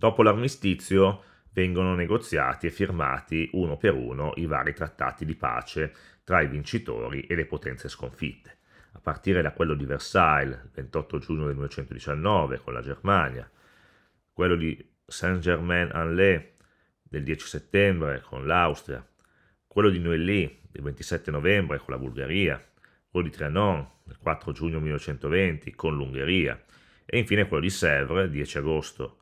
Dopo l'armistizio vengono negoziati e firmati uno per uno i vari trattati di pace tra i vincitori e le potenze sconfitte, a partire da quello di Versailles il 28 giugno del 1919 con la Germania, quello di Saint-Germain-en-Laye del 10 settembre con l'Austria, quello di Noilly del 27 novembre con la Bulgaria, quello di Trianon del 4 giugno 1920 con l'Ungheria e infine quello di Sèvres il 10 agosto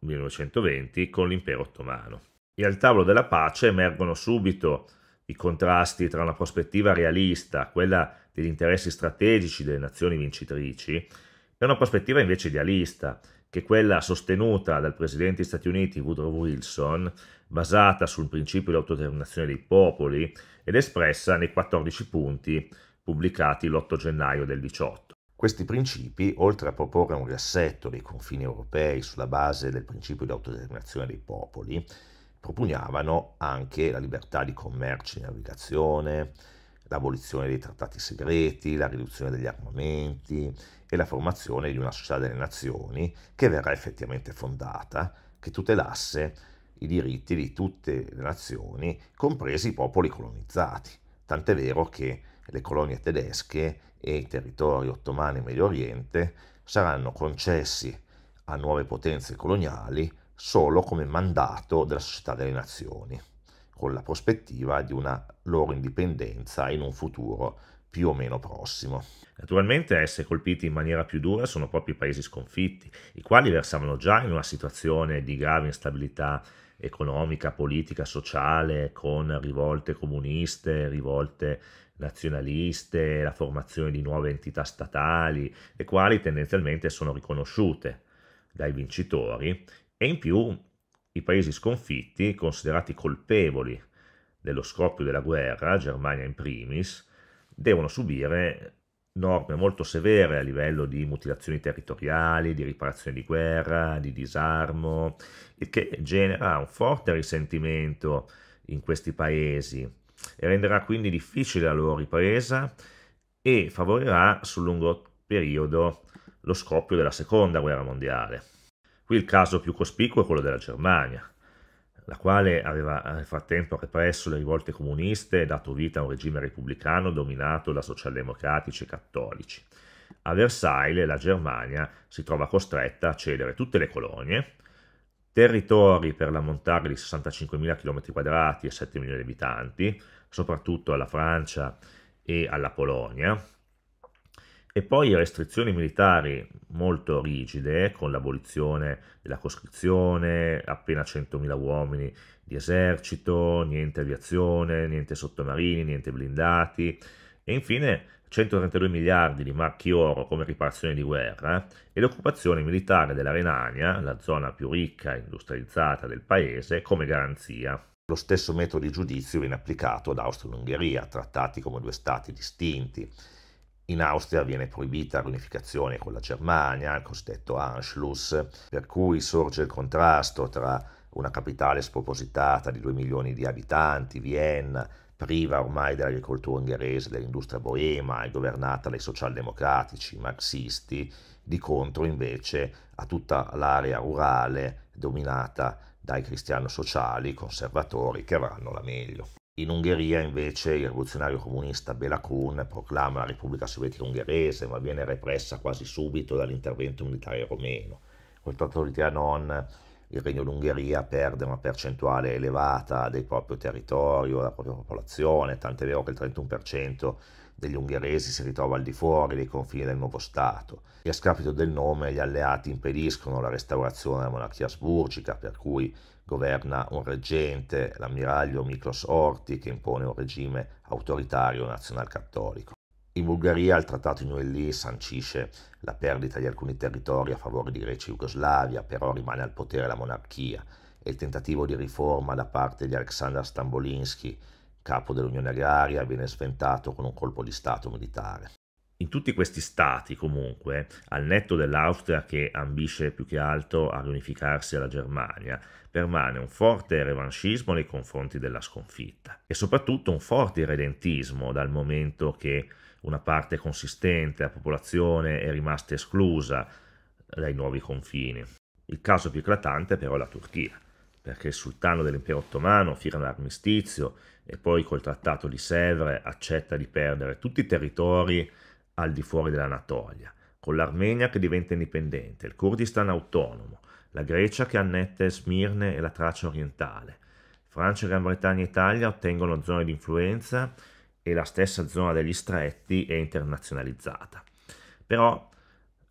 1920 con l'impero ottomano. E al tavolo della pace emergono subito i contrasti tra una prospettiva realista, quella degli interessi strategici delle nazioni vincitrici, e una prospettiva invece idealista, che è quella sostenuta dal presidente degli Stati Uniti Woodrow Wilson, basata sul principio di autodeterminazione dei popoli ed espressa nei 14 punti pubblicati l'8 gennaio del 18. Questi principi, oltre a proporre un riassetto dei confini europei sulla base del principio di autodeterminazione dei popoli, propugnavano anche la libertà di commercio e navigazione, l'abolizione dei trattati segreti, la riduzione degli armamenti e la formazione di una società delle nazioni che verrà effettivamente fondata, che tutelasse i diritti di tutte le nazioni, compresi i popoli colonizzati tant'è vero che le colonie tedesche e i territori ottomani in Medio Oriente saranno concessi a nuove potenze coloniali solo come mandato della società delle nazioni, con la prospettiva di una loro indipendenza in un futuro più o meno prossimo. Naturalmente a essere colpiti in maniera più dura sono proprio i paesi sconfitti, i quali versavano già in una situazione di grave instabilità economica, politica, sociale, con rivolte comuniste, rivolte nazionaliste, la formazione di nuove entità statali, le quali tendenzialmente sono riconosciute dai vincitori e in più i paesi sconfitti, considerati colpevoli dello scoppio della guerra, Germania in primis, devono subire norme molto severe a livello di mutilazioni territoriali, di riparazione di guerra, di disarmo, il che genera un forte risentimento in questi paesi e renderà quindi difficile la loro ripresa e favorirà sul lungo periodo lo scoppio della seconda guerra mondiale. Qui il caso più cospicuo è quello della Germania, la quale aveva nel eh, frattempo represso le rivolte comuniste e dato vita a un regime repubblicano dominato da socialdemocratici e cattolici. A Versailles la Germania si trova costretta a cedere tutte le colonie, territori per l'ammontare di 65.000 km2 e 7 milioni di abitanti, soprattutto alla Francia e alla Polonia, e poi restrizioni militari molto rigide, con l'abolizione della coscrizione, appena 100.000 uomini di esercito, niente aviazione, niente sottomarini, niente blindati, e infine 132 miliardi di marchi oro come riparazione di guerra e l'occupazione militare della Renania, la zona più ricca e industrializzata del paese, come garanzia. Lo stesso metodo di giudizio viene applicato ad Austria e Ungheria, trattati come due stati distinti in Austria viene proibita l'unificazione con la Germania, il cosiddetto Anschluss, per cui sorge il contrasto tra una capitale spropositata di 2 milioni di abitanti, Vienna, priva ormai dell'agricoltura ungherese, dell'industria boema e governata dai socialdemocratici, marxisti, di contro invece a tutta l'area rurale dominata dai cristiano-sociali, conservatori, che avranno la meglio. In Ungheria invece il rivoluzionario comunista Bela Kun proclama la Repubblica Sovietica Ungherese ma viene repressa quasi subito dall'intervento militare romeno. Col Trattato di Trianon il Regno d'Ungheria perde una percentuale elevata del proprio territorio, della propria popolazione, tant'è vero che il 31% degli ungheresi si ritrova al di fuori dei confini del nuovo Stato e a scapito del nome gli alleati impediscono la restaurazione della monarchia asburgica per cui governa un reggente, l'ammiraglio Miklos Orti, che impone un regime autoritario nazionalcattolico. In Bulgaria il trattato di Inuelli sancisce la perdita di alcuni territori a favore di Grecia e Jugoslavia, però rimane al potere la monarchia e il tentativo di riforma da parte di Aleksandr Stambolinsky capo dell'Unione Agraria viene sventato con un colpo di Stato militare. In tutti questi stati, comunque, al netto dell'Austria che ambisce più che altro a riunificarsi alla Germania, permane un forte revanchismo nei confronti della sconfitta e soprattutto un forte irredentismo dal momento che una parte consistente della popolazione è rimasta esclusa dai nuovi confini. Il caso più eclatante è però la Turchia, perché il sultano dell'impero ottomano firma l'armistizio e poi col trattato di Sèvres accetta di perdere tutti i territori al di fuori dell'Anatolia, con l'Armenia che diventa indipendente, il Kurdistan autonomo, la Grecia che annette Smirne e la Tracia orientale. Francia, Gran Bretagna e Italia ottengono zone di influenza e la stessa zona degli stretti è internazionalizzata. Però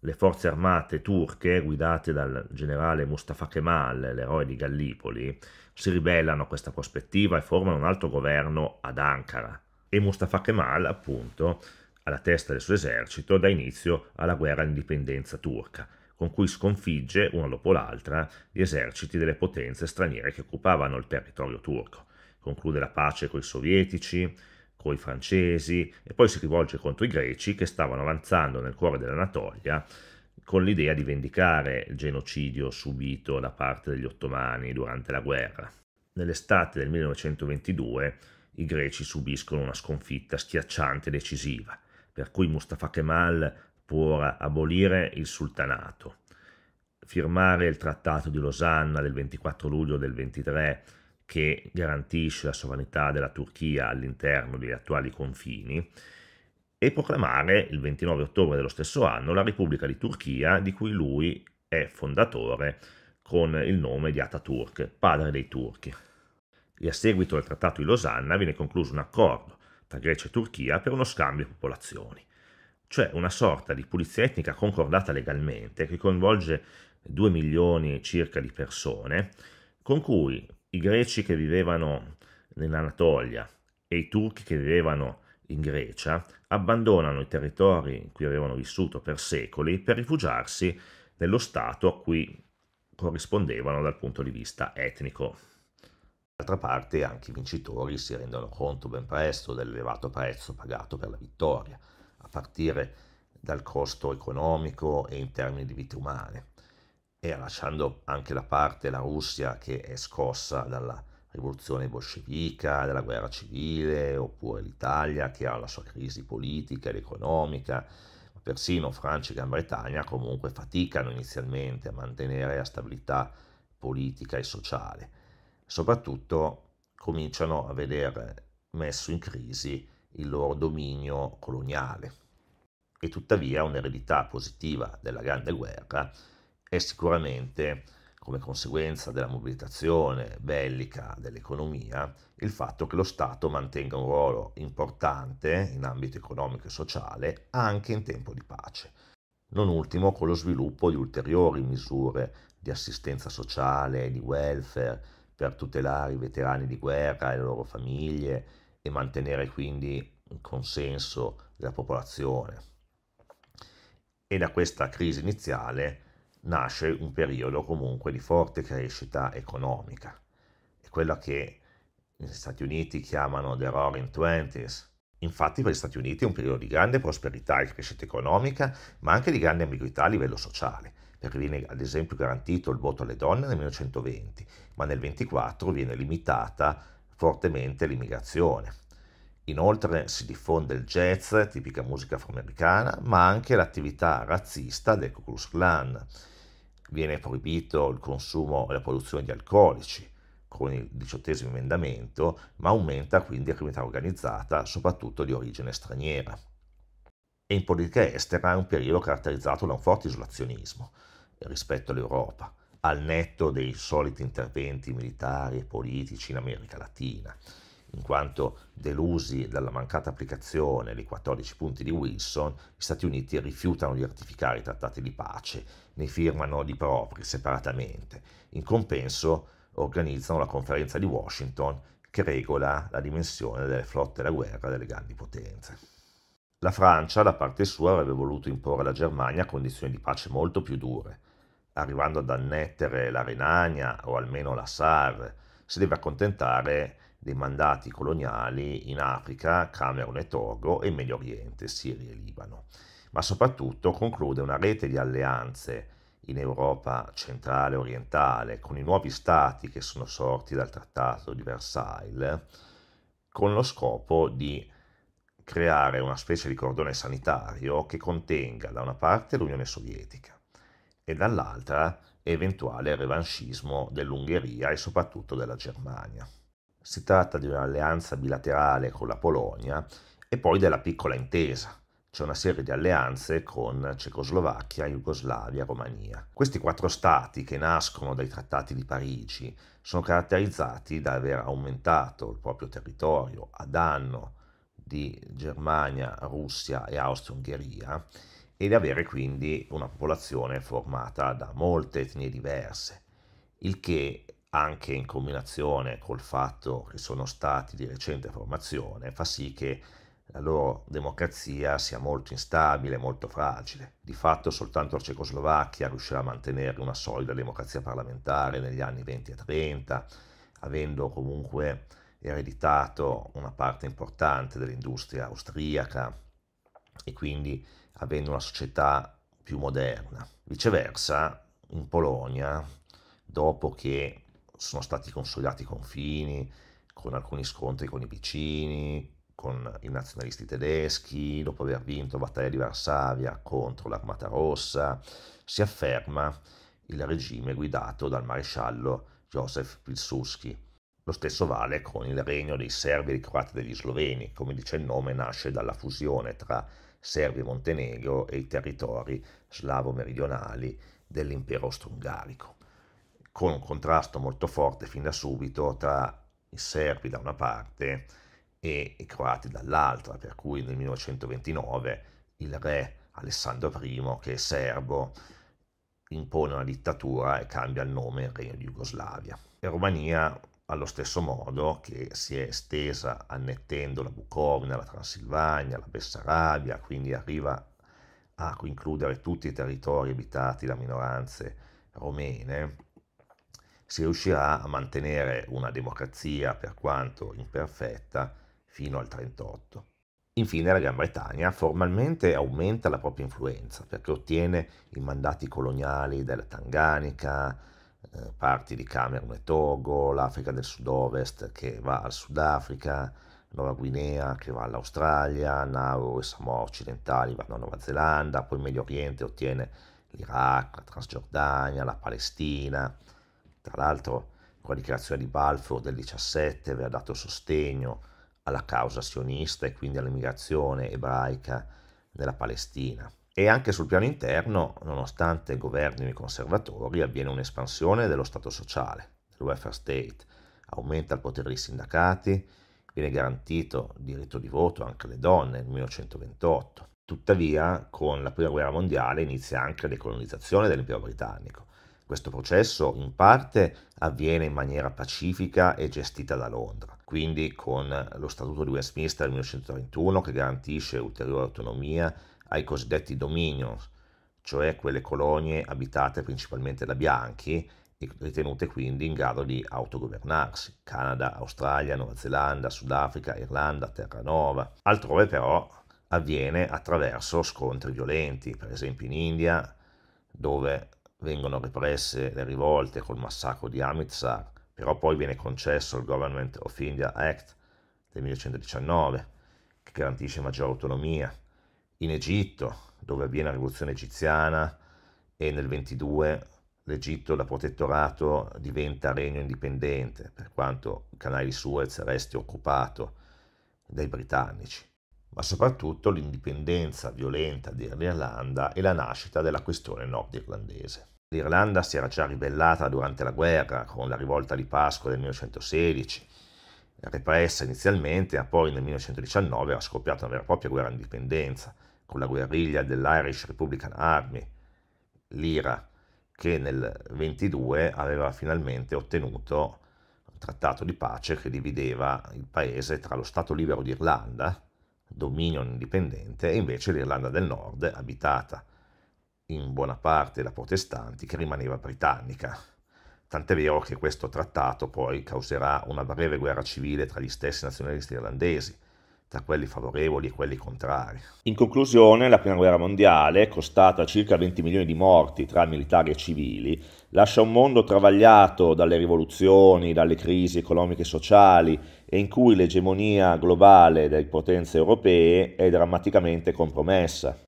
le forze armate turche, guidate dal generale Mustafa Kemal, l'eroe di Gallipoli, si ribellano a questa prospettiva e formano un altro governo ad Ankara. E Mustafa Kemal, appunto, alla testa del suo esercito, dà inizio alla guerra indipendenza turca, con cui sconfigge, una dopo l'altra, gli eserciti delle potenze straniere che occupavano il territorio turco. Conclude la pace con i sovietici, i francesi e poi si rivolge contro i greci che stavano avanzando nel cuore dell'Anatolia con l'idea di vendicare il genocidio subito da parte degli ottomani durante la guerra. Nell'estate del 1922 i greci subiscono una sconfitta schiacciante e decisiva, per cui Mustafa Kemal può abolire il sultanato, firmare il trattato di Losanna del 24 luglio del 23 che garantisce la sovranità della Turchia all'interno degli attuali confini e proclamare il 29 ottobre dello stesso anno la Repubblica di Turchia di cui lui è fondatore con il nome di Atatürk, padre dei turchi. E a seguito del Trattato di Losanna viene concluso un accordo tra Grecia e Turchia per uno scambio di popolazioni, cioè una sorta di pulizia etnica concordata legalmente che coinvolge 2 milioni circa di persone, con cui i greci che vivevano nell'Anatolia e i turchi che vivevano in Grecia abbandonano i territori in cui avevano vissuto per secoli per rifugiarsi nello Stato a cui corrispondevano dal punto di vista etnico. D'altra parte anche i vincitori si rendono conto ben presto dell'elevato prezzo pagato per la vittoria, a partire dal costo economico e in termini di vite umane e lasciando anche da parte la Russia che è scossa dalla rivoluzione bolscevica, dalla guerra civile, oppure l'Italia che ha la sua crisi politica ed economica, persino Francia e Gran Bretagna comunque faticano inizialmente a mantenere la stabilità politica e sociale. Soprattutto cominciano a vedere messo in crisi il loro dominio coloniale. E tuttavia un'eredità positiva della Grande Guerra e sicuramente come conseguenza della mobilitazione bellica dell'economia, il fatto che lo Stato mantenga un ruolo importante in ambito economico e sociale anche in tempo di pace. Non ultimo con lo sviluppo di ulteriori misure di assistenza sociale e di welfare per tutelare i veterani di guerra e le loro famiglie e mantenere quindi un consenso della popolazione. E da questa crisi iniziale nasce un periodo comunque di forte crescita economica. È quella che negli Stati Uniti chiamano The Roaring Twenties. Infatti per gli Stati Uniti è un periodo di grande prosperità e crescita economica, ma anche di grande ambiguità a livello sociale, perché viene ad esempio garantito il voto alle donne nel 1920, ma nel 1924 viene limitata fortemente l'immigrazione. Inoltre si diffonde il jazz, tipica musica afroamericana, ma anche l'attività razzista del Ku Klux Klan Viene proibito il consumo e la produzione di alcolici con il diciottesimo emendamento, ma aumenta quindi la criminalità organizzata, soprattutto di origine straniera. E in politica estera è un periodo caratterizzato da un forte isolazionismo rispetto all'Europa, al netto dei soliti interventi militari e politici in America Latina in quanto delusi dalla mancata applicazione dei 14 punti di Wilson, gli Stati Uniti rifiutano di ratificare i trattati di pace, ne firmano di propri separatamente. In compenso organizzano la conferenza di Washington che regola la dimensione delle flotte da guerra delle grandi potenze. La Francia, da parte sua, avrebbe voluto imporre alla Germania condizioni di pace molto più dure, arrivando ad annettere la Renania o almeno la Saar, si deve accontentare dei mandati coloniali in Africa, Camerun e Togo e Medio Oriente, Siria e Libano, ma soprattutto conclude una rete di alleanze in Europa centrale e orientale con i nuovi stati che sono sorti dal Trattato di Versailles con lo scopo di creare una specie di cordone sanitario che contenga da una parte l'Unione Sovietica e dall'altra eventuale revanchismo dell'Ungheria e soprattutto della Germania. Si tratta di un'alleanza bilaterale con la Polonia e poi della piccola intesa. C'è una serie di alleanze con Cecoslovacchia, Jugoslavia, Romania. Questi quattro stati che nascono dai trattati di Parigi sono caratterizzati da aver aumentato il proprio territorio a danno di Germania, Russia e Austria-Ungheria e di avere quindi una popolazione formata da molte etnie diverse, il che anche in combinazione col fatto che sono stati di recente formazione, fa sì che la loro democrazia sia molto instabile, molto fragile. Di fatto soltanto la Cecoslovacchia riuscirà a mantenere una solida democrazia parlamentare negli anni 20 e 30, avendo comunque ereditato una parte importante dell'industria austriaca e quindi avendo una società più moderna. Viceversa, in Polonia, dopo che sono stati consolidati i confini con alcuni scontri con i vicini, con i nazionalisti tedeschi, dopo aver vinto la battaglia di Varsavia contro l'Armata Rossa, si afferma il regime guidato dal maresciallo Josef Pilsuski. Lo stesso vale con il regno dei serbi, e dei croati degli sloveni, come dice il nome, nasce dalla fusione tra Serbia e Montenegro e i territori slavo-meridionali dell'impero austro-ungarico con un contrasto molto forte fin da subito tra i serbi da una parte e i croati dall'altra, per cui nel 1929 il re Alessandro I, che è serbo, impone una dittatura e cambia il nome in Regno di Jugoslavia. E Romania, allo stesso modo, che si è estesa annettendo la Bucovina, la Transilvania, la Bessarabia, quindi arriva a includere tutti i territori abitati da minoranze romene, si riuscirà a mantenere una democrazia, per quanto imperfetta, fino al 38. Infine la Gran Bretagna formalmente aumenta la propria influenza perché ottiene i mandati coloniali della Tanganica, eh, parti di Camerun e Togo, l'Africa del Sud-Ovest che va al Sudafrica, Nuova Guinea che va all'Australia, Nauru e Samoa occidentali vanno a Nuova Zelanda, poi Medio Oriente ottiene l'Iraq, la Transgiordania, la Palestina, tra l'altro, con la dichiarazione di Balfour del 17 aveva dato sostegno alla causa sionista e quindi all'immigrazione ebraica nella Palestina. E anche sul piano interno, nonostante governi conservatori, avviene un'espansione dello Stato sociale, del welfare state, aumenta il potere dei sindacati, viene garantito il diritto di voto anche alle donne nel 1928. Tuttavia, con la Prima Guerra Mondiale inizia anche la decolonizzazione dell'impero britannico. Questo processo in parte avviene in maniera pacifica e gestita da Londra, quindi con lo Statuto di Westminster del 1931 che garantisce ulteriore autonomia ai cosiddetti dominions, cioè quelle colonie abitate principalmente da bianchi e ritenute quindi in grado di autogovernarsi, Canada, Australia, Nuova Zelanda, Sudafrica, Irlanda, Terranova. Altrove però avviene attraverso scontri violenti, per esempio in India, dove vengono represse le rivolte col massacro di Amritsar, però poi viene concesso il Government of India Act del 1919, che garantisce maggiore autonomia. In Egitto, dove avviene la rivoluzione egiziana, e nel 22 l'Egitto da protettorato diventa regno indipendente, per quanto il canale di Suez resti occupato dai britannici ma soprattutto l'indipendenza violenta dell'Irlanda e la nascita della questione nordirlandese. L'Irlanda si era già ribellata durante la guerra con la rivolta di Pasqua del 1916, repressa inizialmente, ma poi nel 1919 era scoppiata una vera e propria guerra di indipendenza con la guerriglia dell'Irish Republican Army, l'IRA, che nel 1922 aveva finalmente ottenuto un trattato di pace che divideva il paese tra lo Stato libero d'Irlanda, dominion indipendente, e invece l'Irlanda del Nord, abitata in buona parte da protestanti, che rimaneva britannica. Tant'è vero che questo trattato poi causerà una breve guerra civile tra gli stessi nazionalisti irlandesi, tra quelli favorevoli e quelli contrari. In conclusione, la Prima Guerra Mondiale, costata circa 20 milioni di morti tra militari e civili, lascia un mondo travagliato dalle rivoluzioni, dalle crisi economiche e sociali e in cui l'egemonia globale delle potenze europee è drammaticamente compromessa.